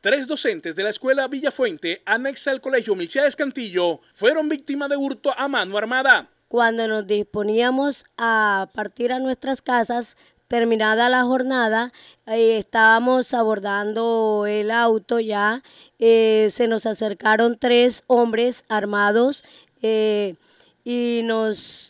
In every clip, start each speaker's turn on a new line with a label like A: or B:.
A: Tres docentes de la escuela Villafuente, anexa al colegio Milciades Cantillo, fueron víctimas de hurto a mano armada.
B: Cuando nos disponíamos a partir a nuestras casas, terminada la jornada, estábamos abordando el auto ya, eh, se nos acercaron tres hombres armados eh, y nos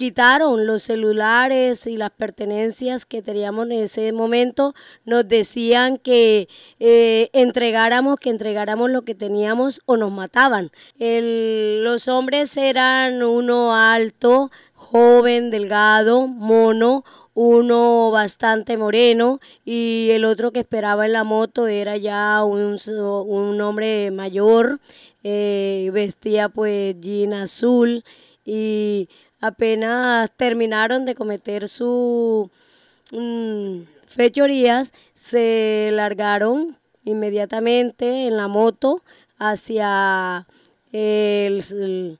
B: quitaron los celulares y las pertenencias que teníamos en ese momento. Nos decían que eh, entregáramos, que entregáramos lo que teníamos o nos mataban. los hombres eran uno alto, joven, delgado, mono, uno bastante moreno y el otro que esperaba en la moto era ya un, hombre mayor, eh, vestía pues jean azul y apenas terminaron de cometer sus mm, fechorías, se largaron inmediatamente en la moto hacia el,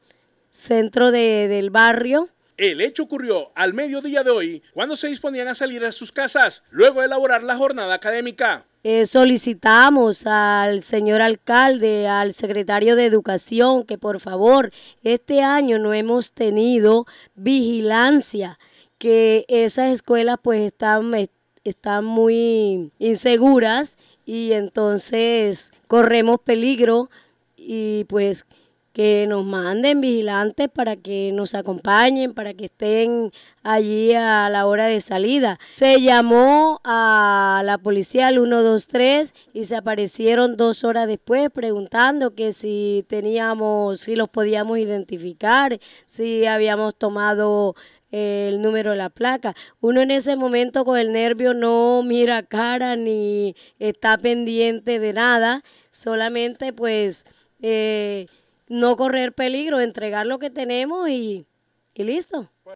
B: centro del barrio
A: el hecho ocurrió al mediodía de hoy, cuando se disponían a salir a sus casas, luego de elaborar la jornada académica.
B: Eh, solicitamos al señor alcalde, al secretario de Educación, que por favor, este año no hemos tenido vigilancia, que esas escuelas pues están, eh, están muy inseguras y entonces corremos peligro y pues que nos manden vigilantes para que nos acompañen, para que estén allí a la hora de salida. Se llamó a la policía al 123 y se aparecieron dos horas después preguntando que si teníamos, si los podíamos identificar, si habíamos tomado eh, el número de la placa. Uno en ese momento con el nervio no mira cara ni está pendiente de nada, solamente pues... Eh, no correr peligro, entregar lo que tenemos y, y listo.